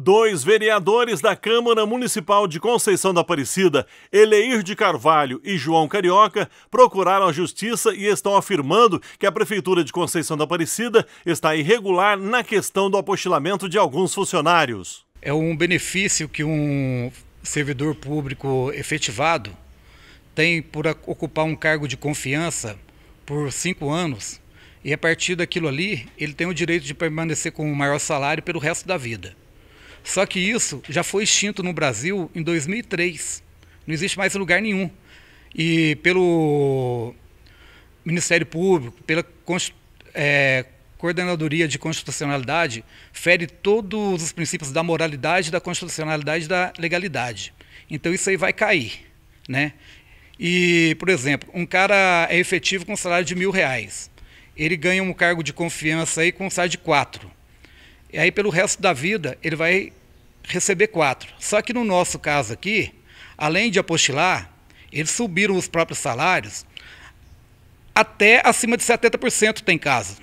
Dois vereadores da Câmara Municipal de Conceição da Aparecida, Eleir de Carvalho e João Carioca, procuraram a justiça e estão afirmando que a Prefeitura de Conceição da Aparecida está irregular na questão do apostilamento de alguns funcionários. É um benefício que um servidor público efetivado tem por ocupar um cargo de confiança por cinco anos e, a partir daquilo ali, ele tem o direito de permanecer com o maior salário pelo resto da vida. Só que isso já foi extinto no Brasil em 2003. Não existe mais lugar nenhum. E pelo Ministério Público, pela é, Coordenadoria de Constitucionalidade, fere todos os princípios da moralidade, da constitucionalidade e da legalidade. Então isso aí vai cair. Né? E, por exemplo, um cara é efetivo com um salário de mil reais. Ele ganha um cargo de confiança aí com um salário de quatro. E aí, pelo resto da vida, ele vai receber quatro. Só que no nosso caso aqui, além de apostilar, eles subiram os próprios salários até acima de 70% tem casa.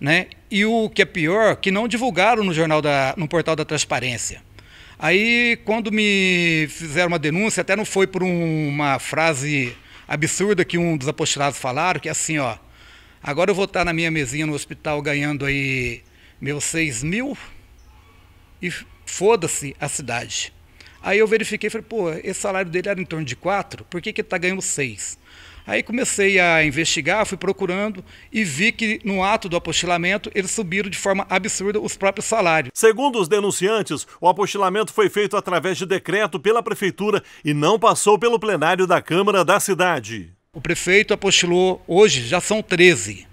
Né? E o que é pior, que não divulgaram no jornal da, no portal da transparência. Aí, quando me fizeram uma denúncia, até não foi por um, uma frase absurda que um dos apostilados falaram, que é assim, ó, agora eu vou estar na minha mesinha no hospital ganhando aí meus 6 mil e foda-se a cidade. Aí eu verifiquei, falei, pô, esse salário dele era em torno de 4, por que, que ele está ganhando 6? Aí comecei a investigar, fui procurando e vi que no ato do apostilamento eles subiram de forma absurda os próprios salários. Segundo os denunciantes, o apostilamento foi feito através de decreto pela prefeitura e não passou pelo plenário da Câmara da cidade. O prefeito apostilou, hoje já são 13.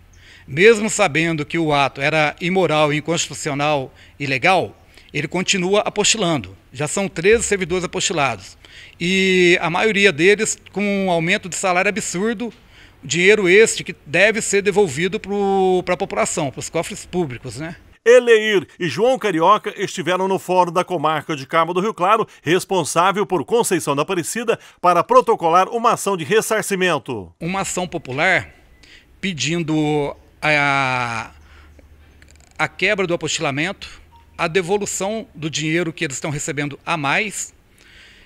Mesmo sabendo que o ato era imoral, inconstitucional e ilegal, ele continua apostilando. Já são 13 servidores apostilados. E a maioria deles com um aumento de salário absurdo, dinheiro este que deve ser devolvido para a população, para os cofres públicos, né? Eleir e João Carioca estiveram no Fórum da Comarca de Cabo do Rio Claro, responsável por Conceição da Aparecida, para protocolar uma ação de ressarcimento. Uma ação popular pedindo a, a quebra do apostilamento, a devolução do dinheiro que eles estão recebendo a mais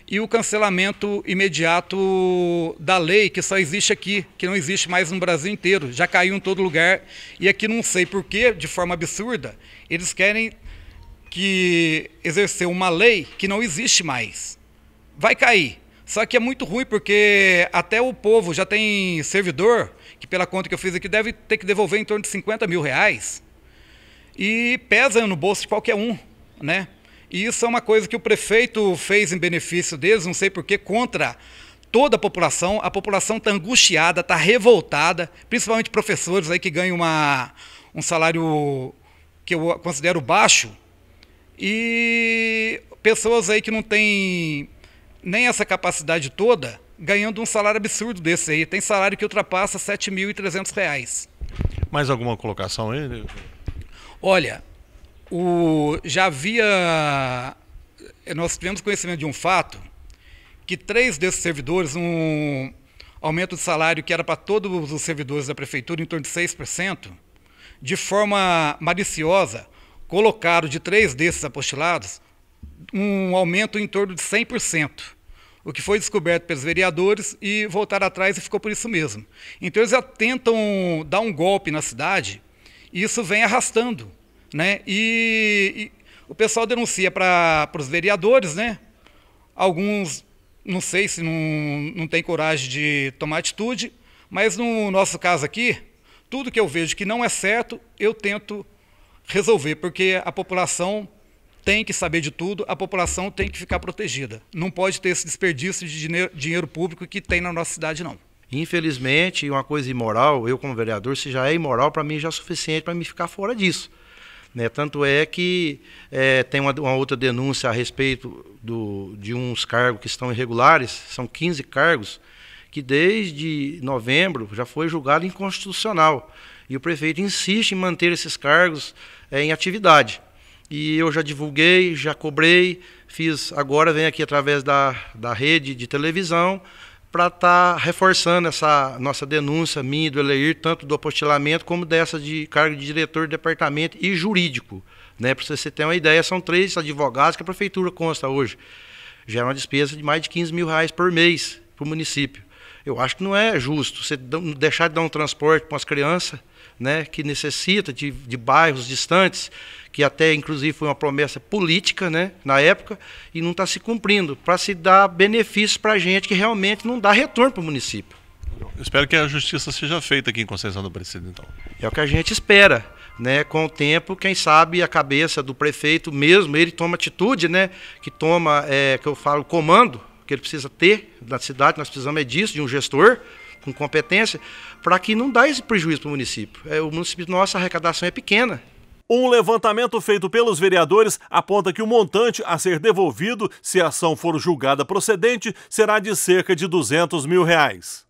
e o cancelamento imediato da lei que só existe aqui, que não existe mais no Brasil inteiro, já caiu em todo lugar e aqui não sei por que, de forma absurda, eles querem que exercer uma lei que não existe mais. Vai cair. Só que é muito ruim porque até o povo já tem servidor, que pela conta que eu fiz aqui deve ter que devolver em torno de 50 mil reais. E pesa no bolso de qualquer um, né? E isso é uma coisa que o prefeito fez em benefício deles, não sei porquê, contra toda a população. A população está angustiada, está revoltada, principalmente professores aí que ganham uma, um salário que eu considero baixo. E pessoas aí que não têm nem essa capacidade toda ganhando um salário absurdo desse aí. Tem salário que ultrapassa R$ 7.300. Mais alguma colocação aí? Olha, o, já havia. Eh, nós tivemos conhecimento de um fato que três desses servidores, um aumento de salário que era para todos os servidores da prefeitura, em torno de 6%, de forma maliciosa, colocaram de três desses apostilados um aumento em torno de 100%, o que foi descoberto pelos vereadores e voltaram atrás e ficou por isso mesmo. Então eles já tentam dar um golpe na cidade e isso vem arrastando. Né? E, e o pessoal denuncia para os vereadores, né? alguns não sei se não, não tem coragem de tomar atitude, mas no nosso caso aqui, tudo que eu vejo que não é certo, eu tento resolver, porque a população tem que saber de tudo, a população tem que ficar protegida. Não pode ter esse desperdício de dinheiro, público que tem na nossa cidade, não. Infelizmente, uma coisa imoral, eu como vereador, se já é imoral, para mim já é suficiente para me ficar fora disso. Né? Tanto é que é, tem uma, uma, outra denúncia a respeito do, de uns cargos que estão irregulares, são 15 cargos, que desde novembro já foi julgado inconstitucional. E o prefeito insiste em manter esses cargos é, em atividade. E eu já divulguei, já cobrei, fiz. Agora vem aqui através da, da rede de televisão para estar tá reforçando essa nossa denúncia, minha e do Eleir, tanto do apostilamento como dessa de cargo de diretor de departamento e jurídico. Né? Para você ter uma ideia, são três advogados que a prefeitura consta hoje. Gera é uma despesa de mais de 15 mil reais por mês para o município. Eu acho que não é justo você deixar de dar um transporte para as crianças né, que necessita de, de bairros distantes, que até inclusive foi uma promessa política né, na época, e não está se cumprindo, para se dar benefícios para a gente que realmente não dá retorno para o município. Eu espero que a justiça seja feita aqui em Conceição do Aparecida, então. É o que a gente espera. Né, com o tempo, quem sabe a cabeça do prefeito mesmo, ele toma atitude, né, que toma, é, que eu falo, comando, que ele precisa ter na cidade, nós precisamos é disso, de um gestor com competência, para que não dê esse prejuízo para o município. É, o município, nossa arrecadação é pequena, um levantamento feito pelos vereadores aponta que o montante a ser devolvido, se a ação for julgada procedente, será de cerca de 200 mil reais.